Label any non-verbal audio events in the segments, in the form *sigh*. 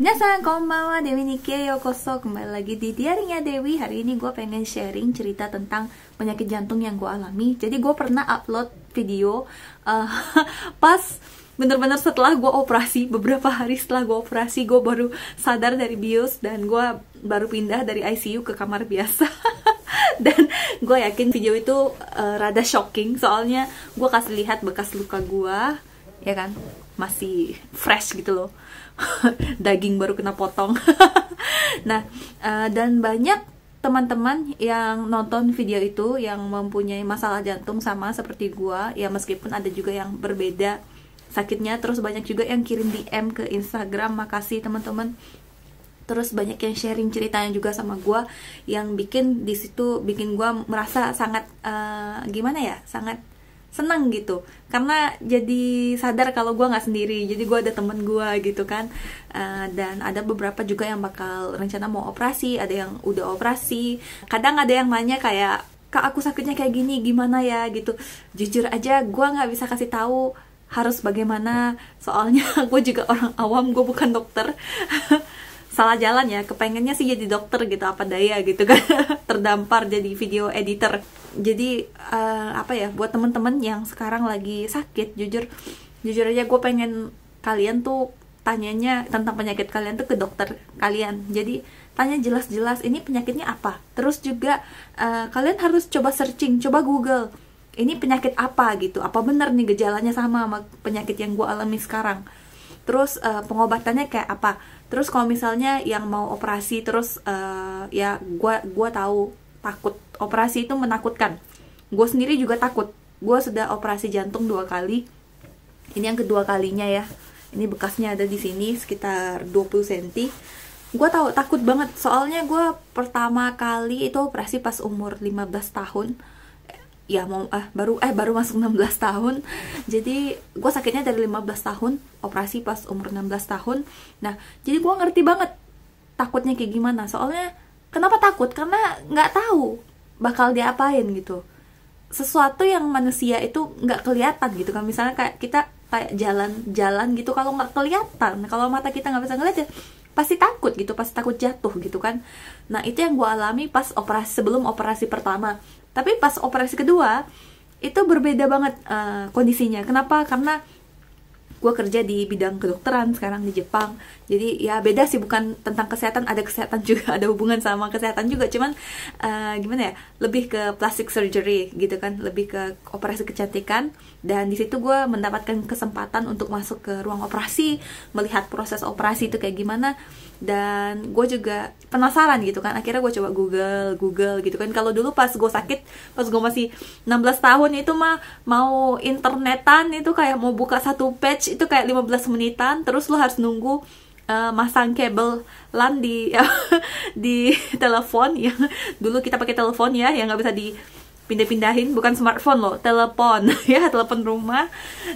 Minasan, konbanwa Dewi Nike, yokoso Kembali lagi di Diarinya Dewi Hari ini gue pengen sharing cerita tentang penyakit jantung yang gue alami Jadi gue pernah upload video eh, *laughs* Pas bener-bener setelah gue operasi Beberapa hari setelah gue operasi Gue baru sadar dari bios Dan gue baru pindah dari ICU ke kamar biasa *laughs* Dan gue yakin video itu eh, rada shocking Soalnya gue kasih lihat bekas luka gue Ya kan? masih fresh gitu loh *laughs* daging baru kena potong *laughs* nah eh, dan banyak teman-teman yang nonton video itu yang mempunyai masalah jantung sama seperti gua ya meskipun ada juga yang berbeda sakitnya terus banyak juga yang kirim DM ke Instagram makasih teman-teman terus banyak yang sharing ceritanya juga sama gua yang bikin di situ bikin gua merasa sangat uh, gimana ya sangat seneng gitu karena jadi sadar kalau gue nggak sendiri jadi gue ada temen gue gitu kan uh, dan ada beberapa juga yang bakal rencana mau operasi ada yang udah operasi kadang ada yang nanya kayak kak aku sakitnya kayak gini gimana ya gitu jujur aja gue nggak bisa kasih tahu harus bagaimana soalnya *laughs* gue juga orang awam gue bukan dokter *laughs* salah jalan ya kepengennya sih jadi dokter gitu apa daya gitu kan *laughs* terdampar jadi video editor jadi uh, apa ya buat temen-temen yang sekarang lagi sakit jujur jujur aja gue pengen kalian tuh tanyanya tentang penyakit kalian tuh ke dokter kalian jadi tanya jelas-jelas ini penyakitnya apa terus juga uh, kalian harus coba searching coba google ini penyakit apa gitu apa bener nih gejalanya sama sama penyakit yang gue alami sekarang terus uh, pengobatannya kayak apa terus kalau misalnya yang mau operasi terus uh, ya gue gua tahu takut operasi itu menakutkan gue sendiri juga takut gue sudah operasi jantung dua kali ini yang kedua kalinya ya ini bekasnya ada di sini sekitar 20 cm gue tahu takut banget soalnya gue pertama kali itu operasi pas umur 15 tahun ya mau ah baru eh baru masuk 16 tahun jadi gue sakitnya dari 15 tahun operasi pas umur 16 tahun nah jadi gue ngerti banget takutnya kayak gimana soalnya kenapa takut karena nggak tahu bakal diapain gitu sesuatu yang manusia itu nggak kelihatan gitu kan misalnya kayak kita kayak jalan-jalan gitu kalau nggak kelihatan kalau mata kita nggak bisa ngeliat ya pasti takut gitu pasti takut jatuh gitu kan nah itu yang gue alami pas operasi sebelum operasi pertama tapi pas operasi kedua itu berbeda banget uh, kondisinya. Kenapa? Karena gue kerja di bidang kedokteran sekarang di Jepang. Jadi ya beda sih bukan tentang kesehatan, ada kesehatan *laughs* juga, ada hubungan sama kesehatan juga. Cuman uh, gimana ya? Lebih ke plastic surgery gitu kan, lebih ke operasi kecantikan. Dan di situ gue mendapatkan kesempatan untuk masuk ke ruang operasi, melihat proses operasi itu kayak gimana dan gue juga penasaran gitu kan akhirnya gue coba google google gitu kan kalau dulu pas gue sakit pas gue masih 16 tahun itu mah mau internetan itu kayak mau buka satu page itu kayak 15 menitan terus lo harus nunggu uh, masang kabel LAN di ya, *laughs* di telepon yang dulu kita pakai telepon ya yang nggak bisa di pindah-pindahin bukan smartphone loh telepon *laughs* ya telepon rumah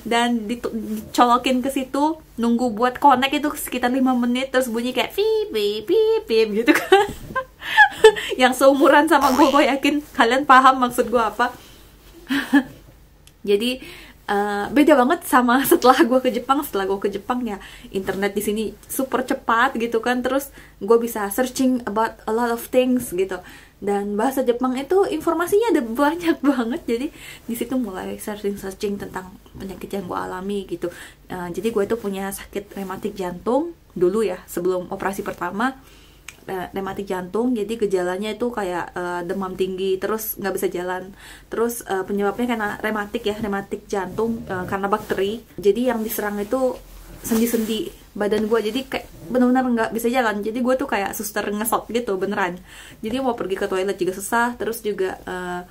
dan dicolokin ke situ nunggu buat connect itu sekitar 5 menit terus bunyi kayak pip pip pip gitu kan *laughs* yang seumuran sama gue gue yakin kalian paham maksud gue apa *laughs* jadi Uh, beda banget sama setelah gue ke Jepang setelah gue ke Jepang ya internet di sini super cepat gitu kan terus gue bisa searching about a lot of things gitu dan bahasa Jepang itu informasinya ada banyak *laughs* banget jadi di situ mulai searching searching tentang penyakit yang gue alami gitu uh, jadi gue itu punya sakit rematik jantung dulu ya sebelum operasi pertama eh, rematik jantung jadi gejalanya itu kayak uh, demam tinggi terus nggak bisa jalan terus uh, penyebabnya karena rematik ya rematik jantung uh, karena bakteri jadi yang diserang itu sendi-sendi badan gue jadi kayak benar-benar nggak bisa jalan jadi gue tuh kayak suster ngesot gitu beneran jadi mau pergi ke toilet juga susah terus juga uh,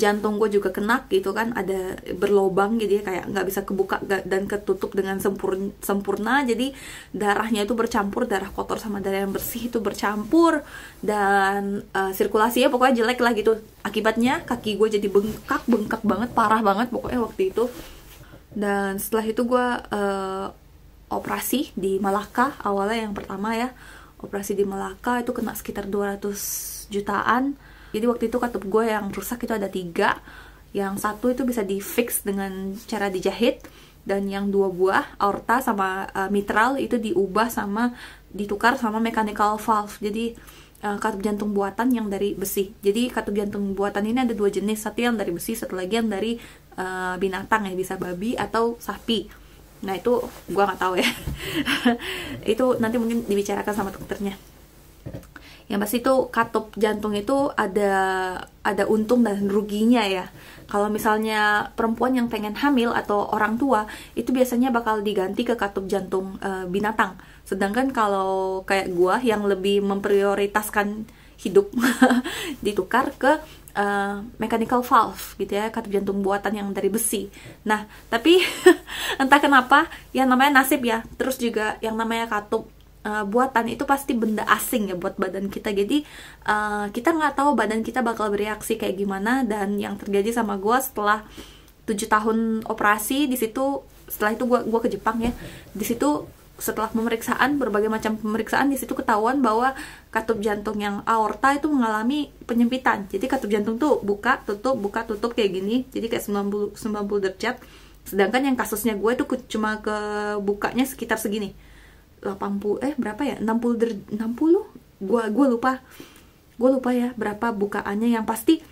jantung gue juga kena gitu kan ada berlobang jadi kayak nggak bisa kebuka dan ketutup dengan sempurna, sempurna jadi darahnya itu bercampur darah kotor sama darah yang bersih itu bercampur dan uh, sirkulasinya pokoknya jelek lah gitu akibatnya kaki gue jadi bengkak bengkak banget parah banget pokoknya waktu itu dan setelah itu gue uh, operasi di Malaka awalnya yang pertama ya operasi di Malaka itu kena sekitar 200 jutaan jadi waktu itu katup gue yang rusak itu ada tiga yang satu itu bisa di fix dengan cara dijahit dan yang dua buah aorta sama uh, mitral itu diubah sama ditukar sama mechanical valve jadi uh, eh, katup jantung buatan yang dari besi jadi katup jantung buatan ini ada dua jenis satu yang dari besi satu lagi yang dari uh, binatang ya bisa babi atau sapi nah itu gue nggak tahu ya *laughs* itu nanti mungkin dibicarakan sama dokternya yang pasti itu katup jantung itu ada ada untung dan ruginya ya kalau misalnya perempuan yang pengen hamil atau orang tua itu biasanya bakal diganti ke katup jantung e, binatang sedangkan kalau kayak gue yang lebih memprioritaskan hidup *laughs* ditukar ke uh, mechanical valve gitu ya katup jantung buatan yang dari besi nah tapi *laughs* entah kenapa yang namanya nasib ya terus juga yang namanya katup uh, buatan itu pasti benda asing ya buat badan kita jadi uh, kita nggak tahu badan kita bakal bereaksi kayak gimana dan yang terjadi sama gue setelah tujuh tahun operasi di situ setelah itu gue gua ke Jepang ya di situ setelah pemeriksaan berbagai macam pemeriksaan di situ ketahuan bahwa katup jantung yang aorta itu mengalami penyempitan jadi katup jantung tuh buka tutup buka tutup kayak gini jadi kayak 90 90 derajat sedangkan yang kasusnya gue tuh cuma ke bukanya sekitar segini 80 eh berapa ya 60 der, 60 gue gue lupa gue lupa ya berapa bukaannya yang pasti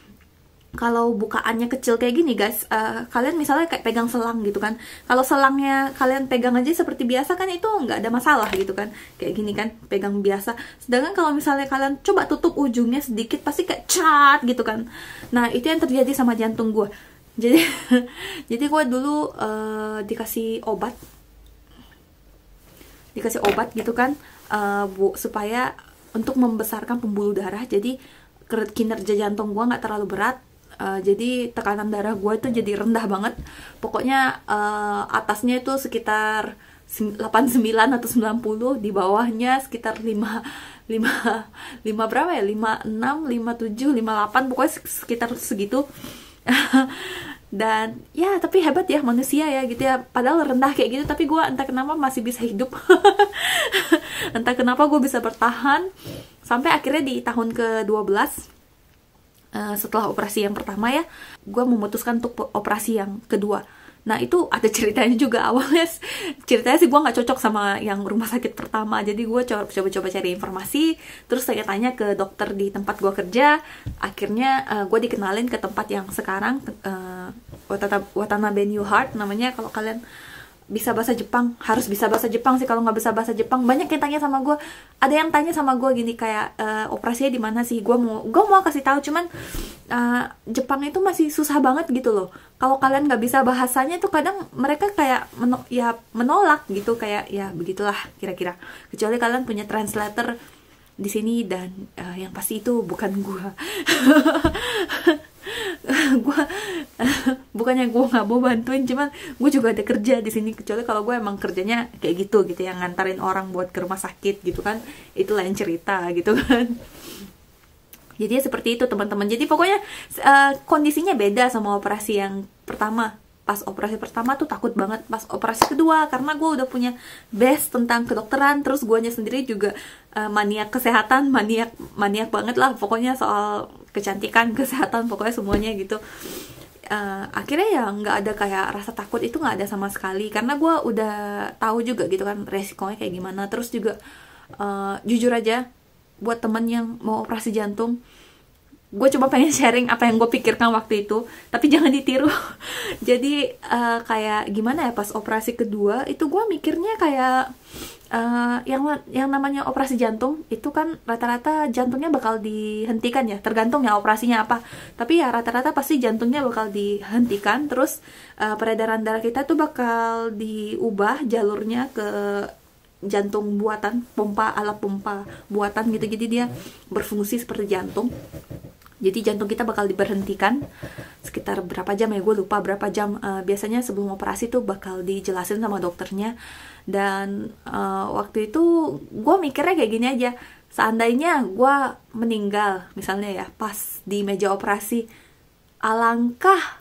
kalau bukaannya kecil kayak gini guys uh, kalian misalnya kayak pegang selang gitu kan kalau selangnya kalian pegang aja seperti biasa kan itu nggak ada masalah gitu kan kayak gini kan pegang biasa sedangkan kalau misalnya kalian coba tutup ujungnya sedikit pasti kayak cat gitu kan nah itu yang terjadi sama jantung gue jadi *laughs* jadi gue dulu uh, dikasih obat dikasih obat gitu kan uh, bu supaya untuk membesarkan pembuluh darah jadi kinerja jantung gue nggak terlalu berat uh, jadi tekanan darah gue tuh jadi rendah banget pokoknya uh, atasnya itu sekitar 89 atau 90 di bawahnya sekitar 5 5 5 berapa ya 56 57 58 pokoknya sekitar segitu *laughs* dan ya tapi hebat ya manusia ya gitu ya padahal rendah kayak gitu tapi gue entah kenapa masih bisa hidup *laughs* entah kenapa gue bisa bertahan sampai akhirnya di tahun ke 12 Eh, setelah operasi yang pertama ya gue memutuskan untuk operasi yang kedua nah itu ada *laughs* ceritanya juga awalnya ceritanya sih gue nggak cocok sama yang rumah sakit pertama jadi gue coba-coba cari informasi terus saya tanya ke dokter di tempat gue kerja akhirnya uh, eh, gue dikenalin ke tempat yang sekarang uh, Watanabe New Heart namanya kalau kalian bisa bahasa Jepang harus bisa bahasa Jepang sih kalau nggak bisa bahasa Jepang banyak yang tanya sama gue ada yang tanya sama gue gini kayak e, operasinya di mana sih gue mau gue mau kasih tahu cuman uh, eh, Jepang itu masih susah banget gitu loh kalau kalian nggak bisa bahasanya itu kadang mereka kayak meno ya menolak gitu kayak ya begitulah kira-kira kecuali kalian punya translator di sini dan uh, yang pasti itu bukan gue *laughs* *laughs* gue *laughs* bukannya gue nggak mau bantuin cuman gue juga ada kerja di sini kecuali kalau gue emang kerjanya kayak gitu gitu yang ngantarin orang buat ke rumah sakit gitu kan itu lain cerita gitu kan jadi ya seperti itu teman-teman jadi pokoknya uh, kondisinya beda sama operasi yang pertama pas operasi pertama tuh takut banget pas operasi kedua karena gue udah punya base tentang kedokteran terus guanya sendiri juga uh, maniak kesehatan maniak maniak banget lah pokoknya soal kecantikan *laughs* kesehatan pokoknya semuanya gitu uh, akhirnya ya nggak ada kayak rasa takut itu nggak ada sama sekali karena gue udah tahu juga gitu kan resikonya kayak gimana terus juga uh, jujur aja buat temen yang mau operasi jantung gue coba pengen *laughs* sharing apa yang gue pikirkan waktu itu tapi jangan ditiru *laughs* jadi uh, kayak gimana ya pas operasi kedua itu gue mikirnya kayak uh, yang yang namanya operasi jantung itu kan rata-rata jantungnya bakal dihentikan ya tergantung ya operasinya apa tapi ya rata-rata pasti jantungnya bakal dihentikan terus uh, peredaran darah kita tuh bakal diubah jalurnya ke jantung buatan pompa alat pompa buatan gitu jadi dia berfungsi seperti jantung jadi jantung kita bakal diberhentikan sekitar berapa jam ya gue lupa berapa jam uh, biasanya sebelum operasi tuh bakal dijelasin sama dokternya dan uh, waktu itu gue mikirnya kayak gini aja seandainya gue meninggal misalnya ya pas di meja operasi alangkah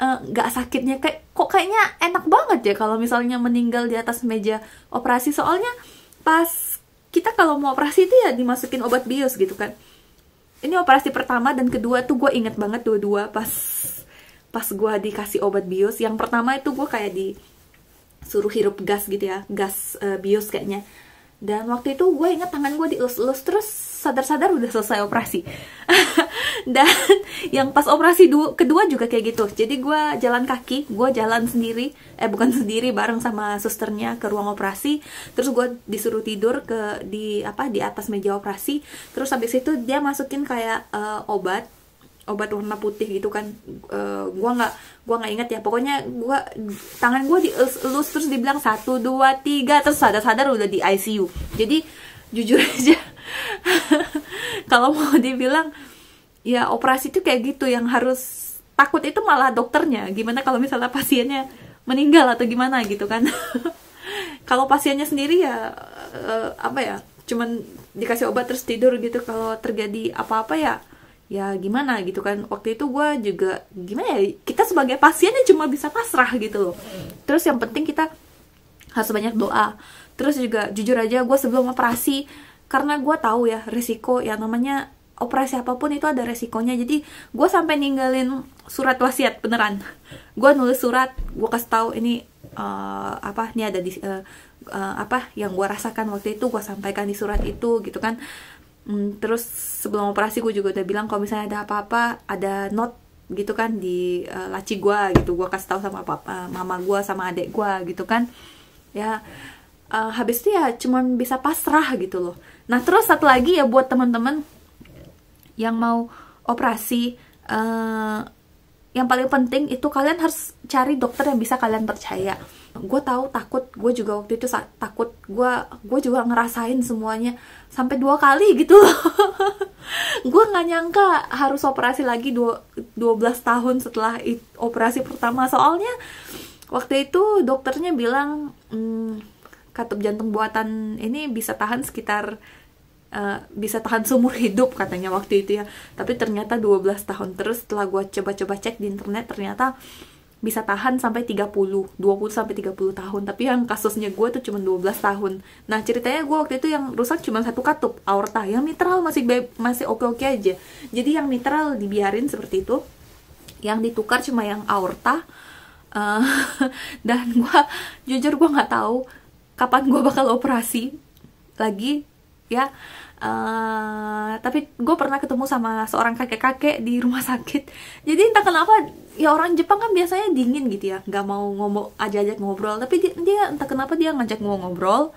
eh, nggak uh, sakitnya kayak kok kayaknya enak banget ya kalau misalnya meninggal di atas meja operasi soalnya pas kita kalau mau operasi itu ya dimasukin obat bius gitu kan ini operasi pertama dan kedua tuh gue inget banget dua-dua pas pas gue dikasih obat bios, yang pertama itu gue kayak di suruh hirup gas gitu ya gas uh, eh, bius kayaknya dan waktu itu gue inget tangan gue dielus-elus terus sadar-sadar udah selesai operasi *laughs* dan *laughs* yang pas operasi kedua juga kayak gitu jadi gue jalan kaki gue jalan sendiri eh bukan *laughs* sendiri bareng sama susternya ke ruang operasi terus gue disuruh tidur ke di apa di atas meja operasi terus habis itu dia masukin kayak uh, obat obat warna putih gitu kan uh, gua nggak gua nggak inget ya pokoknya gua tangan gue dielus terus dibilang satu dua tiga terus sadar-sadar udah di ICU jadi jujur *laughs* aja kalau mau dibilang ya operasi itu kayak gitu yang harus takut itu malah dokternya gimana kalau misalnya pasiennya meninggal atau gimana gitu kan *laughs* kalau pasiennya sendiri ya uh, apa ya cuman dikasih obat terus tidur gitu kalau terjadi apa-apa ya ya gimana gitu kan waktu itu gue juga gimana ya kita sebagai pasiennya cuma bisa pasrah gitu loh terus yang penting kita harus banyak doa terus juga jujur aja gue sebelum operasi karena gue tahu ya risiko yang namanya operasi apapun itu ada resikonya jadi gue sampai ninggalin surat wasiat beneran gue nulis surat gue kasih tahu ini uh, apa ini ada di uh, uh, apa yang gue rasakan waktu itu gue sampaikan di surat itu gitu kan mm, terus sebelum operasi gue juga udah bilang kalau misalnya ada apa-apa ada note gitu kan di uh, laci gue gitu gue kasih tahu sama papa, mama gue sama adik gue gitu kan ya uh, habis itu ya cuman bisa pasrah gitu loh nah terus satu lagi ya buat teman-teman yang mau operasi uh, yang paling penting itu kalian harus cari dokter yang bisa kalian percaya gue tahu takut gue juga waktu itu takut gue gue juga ngerasain semuanya sampai dua kali gitu *laughs* gue nggak nyangka harus operasi lagi dua, belas tahun setelah it, operasi pertama soalnya waktu itu dokternya bilang hmm, katup jantung buatan ini bisa tahan sekitar Eh, bisa tahan seumur hidup katanya waktu itu ya tapi ternyata 12 tahun terus setelah gue coba-coba cek di internet ternyata bisa tahan sampai 30 20 sampai 30 tahun tapi yang kasusnya gue tuh cuma 12 tahun nah ceritanya gue waktu itu yang rusak cuma satu katup aorta yang mitral masih masih oke-oke aja jadi yang mitral dibiarin seperti itu yang ditukar cuma yang aorta uh, *laughs* dan gue jujur gue nggak tahu kapan gue bakal operasi lagi ya uh, tapi gue pernah ketemu sama seorang kakek-kakek di rumah sakit jadi entah kenapa ya orang Jepang kan biasanya dingin gitu ya nggak mau ngomong aja aja ngobrol tapi dia, dia entah kenapa dia ngajak mau ngobrol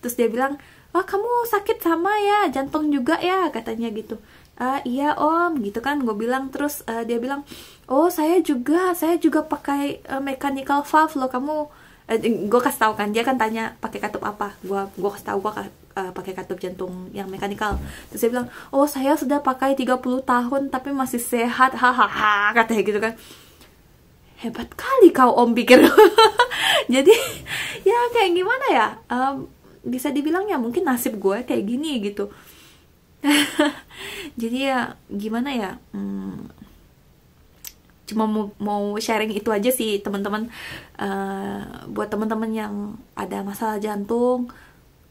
terus dia bilang wah kamu sakit sama ya jantung juga ya katanya gitu ah iya om gitu kan gue bilang terus uh, dia bilang oh saya juga saya juga pakai uh, mechanical valve loh kamu eh, gue kasih tau kan dia kan tanya pakai katup apa gue gue kasih tau gue uh, pakai katup jantung yang mekanikal terus dia bilang oh saya sudah pakai 30 tahun tapi masih sehat hahaha katanya gitu kan hebat kali kau om pikir *laughs* jadi ya kayak gimana ya um, bisa dibilang ya mungkin nasib gue kayak gini gitu *laughs* jadi ya gimana ya hmm, cuma mau, mau sharing itu aja sih teman-teman uh, buat teman-teman yang ada masalah jantung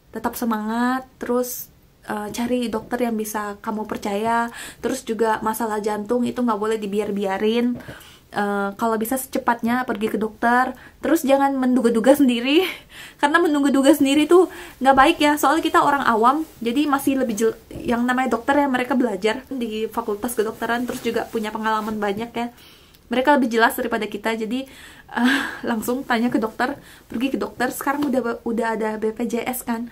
tetap semangat terus uh, cari dokter yang bisa kamu percaya terus juga masalah jantung itu nggak boleh dibiar-biarin Uh, kalau bisa secepatnya pergi ke dokter terus jangan menduga-duga *laughs* sendiri karena menduga-duga sendiri tuh nggak baik ya soalnya kita orang awam jadi masih lebih jel yang namanya dokter ya mereka belajar di fakultas kedokteran terus juga punya pengalaman banyak ya mereka lebih jelas daripada kita jadi uh, *laughs* langsung tanya ke dokter pergi ke dokter sekarang udah udah ada BPJS kan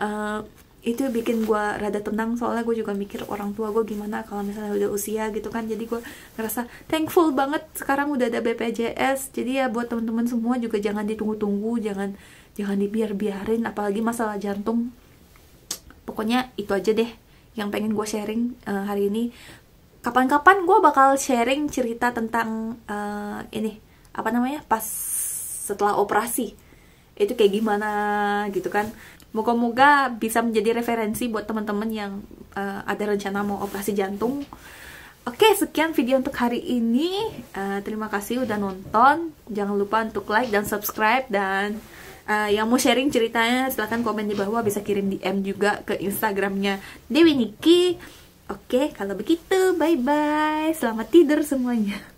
uh, itu bikin gue rada tenang soalnya gue juga mikir orang tua gue gimana kalau misalnya udah usia gitu kan jadi gue ngerasa thankful banget sekarang udah ada BPJS jadi ya buat teman-teman semua juga jangan ditunggu-tunggu jangan jangan dibiar-biarin apalagi masalah jantung pokoknya itu aja deh yang pengen gue sharing uh, hari ini kapan-kapan gue bakal sharing cerita tentang uh, ini apa namanya pas setelah operasi itu kayak gimana gitu kan moga-moga bisa menjadi referensi buat teman-teman yang uh, ada rencana mau operasi jantung Oke, sekian video untuk hari ini. Uh, terima kasih udah nonton. Jangan lupa untuk like dan subscribe dan uh, yang mau sharing ceritanya silahkan komen di bawah bisa kirim DM juga ke Instagramnya Dewi Niki. Oke, kalau begitu, bye-bye. Selamat tidur semuanya.